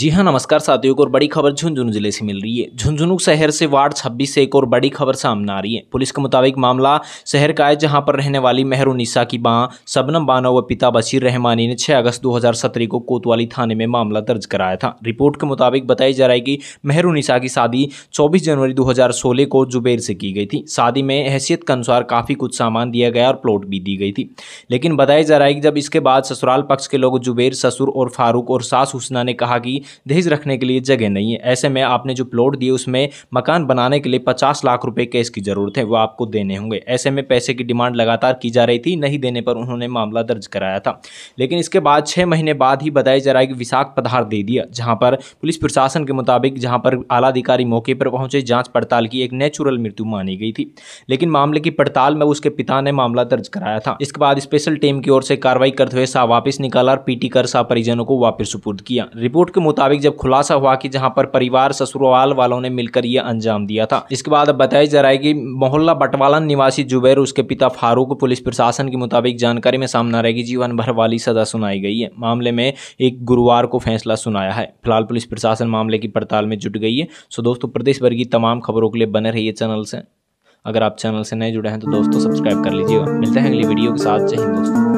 जी हाँ नमस्कार साथियों को और बड़ी खबर झुंझुनू जिले से मिल रही है झुंझुनू शहर से वार्ड 26 से एक और बड़ी खबर सामने आ रही है पुलिस के मुताबिक मामला शहर का है जहां पर रहने वाली मेहरुनिसा की मां सबनम बानो व पिता बशीर रहमानी ने 6 अगस्त 2017 को कोतवाली थाने में मामला दर्ज कराया था रिपोर्ट के मुताबिक बताई जा रही है कि मेहरुनिसा की शादी चौबीस जनवरी दो को जुबेर से की गई थी शादी में हैसियत के अनुसार काफ़ी कुछ सामान दिया गया और प्लॉट भी दी गई थी लेकिन बताया जा रहा है कि जब इसके बाद ससुराल पक्ष के लोग जुबेर ससुर और फारूक और सास हुसना ने कहा कि दहेज रखने के लिए जगह नहीं है ऐसे में आपने जो प्लॉट दिए उसमें मकान बनाने के लिए पचास लाख रुपए कैश की ज़रूरत है वो आपको देने होंगे ऐसे में पैसे की डिमांड लगातार की जा रही थी नहीं देने पर उन्होंने मामला दर्ज कराया था लेकिन इसके बाद छह महीने बाद ही बताया जा रहा है कि विशाख पधार दे दिया जहां पर पुलिस प्रशासन के मुताबिक जहां पर आला अधिकारी मौके पर पहुंचे जांच पड़ताल की एक नेचुरल मृत्यु मानी गई थी लेकिन मामले की पड़ताल में उसके पिता ने मामला दर्ज कराया था इसके बाद स्पेशल टीम की ओर से कार्रवाई करते हुए शाह वापस निकाला और पीटी कर सा परिजनों को वापिस सुपुर्द किया रिपोर्ट के मुताबिक जब खुलासा हुआ कि जहां पर परिवार ससुराल वालों ने मिलकर यह अंजाम दिया था इसके बाद बताया जा रहा है कि मोहल्ला बटवालन निवासी जुबैर उसके पिता फारूक पुलिस प्रशासन के मुताबिक जानकारी में सामने आ रहा है कि जीवन भर वाली सजा सुनाई गई है मामले में एक गुरुवार को फैसला सुनाया है फिलहाल पुलिस प्रशासन मामले की पड़ताल में जुट गई है सो दोस्तों प्रदेश भर की तमाम खबरों के लिए बने रहिए चैनल से अगर आप चैनल से नए जुड़े हैं तो दोस्तों सब्सक्राइब कर लीजिएगा मिलते हैं अगली वीडियो के साथ जय हिंद दोस्तों